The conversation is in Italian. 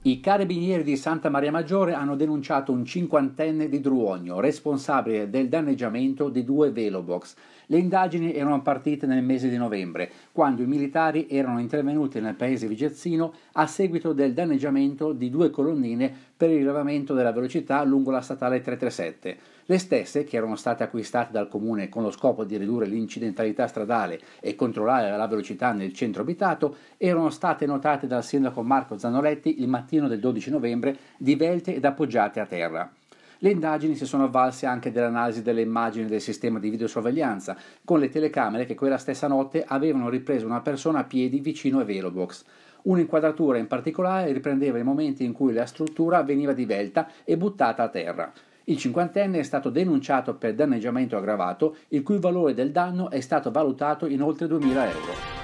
I carabinieri di Santa Maria Maggiore hanno denunciato un cinquantenne di Druogno, responsabile del danneggiamento di due velobox. Le indagini erano partite nel mese di novembre, quando i militari erano intervenuti nel paese vigezzino a seguito del danneggiamento di due colonnine per il rilevamento della velocità lungo la statale 337. Le stesse, che erano state acquistate dal comune con lo scopo di ridurre l'incidentalità stradale e controllare la velocità nel centro abitato, erano state notate dal sindaco Marco Zanoletti il mattino mattino del 12 novembre divelte ed appoggiate a terra. Le indagini si sono avvalse anche dell'analisi delle immagini del sistema di videosorveglianza, con le telecamere che quella stessa notte avevano ripreso una persona a piedi vicino ai Velobox. Un'inquadratura in particolare riprendeva i momenti in cui la struttura veniva divelta e buttata a terra. Il cinquantenne è stato denunciato per danneggiamento aggravato, il cui valore del danno è stato valutato in oltre 2.000 euro.